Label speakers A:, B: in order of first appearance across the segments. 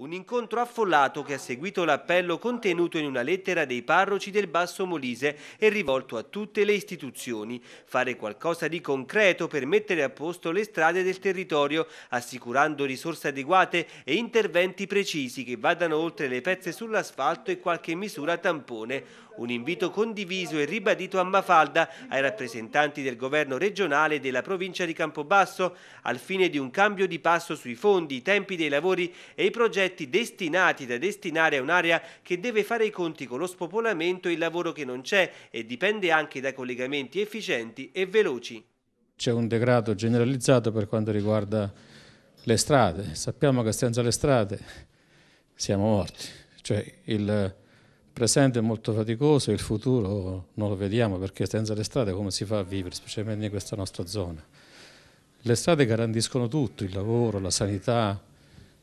A: Un incontro affollato che ha seguito l'appello contenuto in una lettera dei parroci del Basso Molise e rivolto a tutte le istituzioni. Fare qualcosa di concreto per mettere a posto le strade del territorio, assicurando risorse adeguate e interventi precisi che vadano oltre le pezze sull'asfalto e qualche misura tampone. Un invito condiviso e ribadito a Mafalda, ai rappresentanti del governo regionale e della provincia di Campobasso, al fine di un cambio di passo sui fondi, i tempi dei lavori e i progetti progetti destinati da destinare a un'area che deve fare i conti con lo spopolamento e il lavoro che non c'è e dipende anche da collegamenti efficienti e veloci.
B: C'è un degrado generalizzato per quanto riguarda le strade. Sappiamo che senza le strade siamo morti. Cioè il presente è molto faticoso, il futuro non lo vediamo perché senza le strade come si fa a vivere, specialmente in questa nostra zona. Le strade garantiscono tutto, il lavoro, la sanità,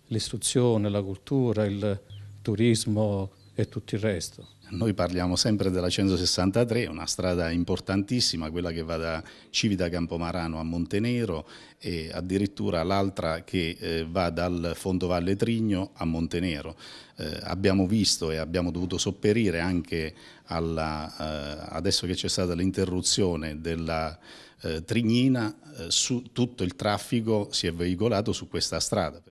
B: l'istruzione,
C: la cultura, il turismo e tutto il resto. Noi parliamo sempre della 163, una strada importantissima, quella che va da Civita Campomarano a Montenero e addirittura l'altra che eh, va dal Fondo Valle Trigno a Montenero. Eh, abbiamo visto e abbiamo dovuto sopperire anche alla, eh, adesso che c'è stata l'interruzione della eh, Trignina, eh, su tutto il traffico si è veicolato su questa strada.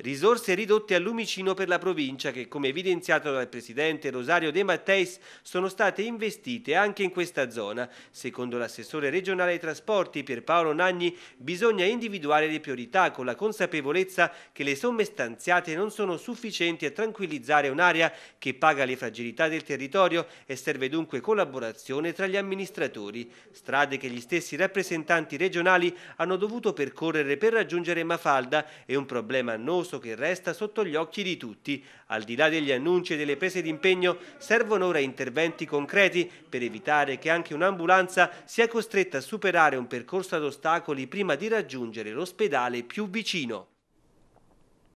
A: Risorse ridotte a lumicino per la provincia che, come evidenziato dal presidente Rosario De Matteis, sono state investite anche in questa zona. Secondo l'assessore regionale ai trasporti Pierpaolo Nagni, bisogna individuare le priorità con la consapevolezza che le somme stanziate non sono sufficienti a tranquillizzare un'area che paga le fragilità del territorio e serve dunque collaborazione tra gli amministratori. Strade che gli stessi rappresentanti regionali hanno dovuto percorrere per raggiungere Mafalda e un problema annoso percorso che resta sotto gli occhi di tutti. Al di là degli annunci e delle prese d'impegno, servono ora interventi concreti per evitare che anche un'ambulanza sia costretta a superare un percorso ad ostacoli prima di raggiungere l'ospedale più vicino.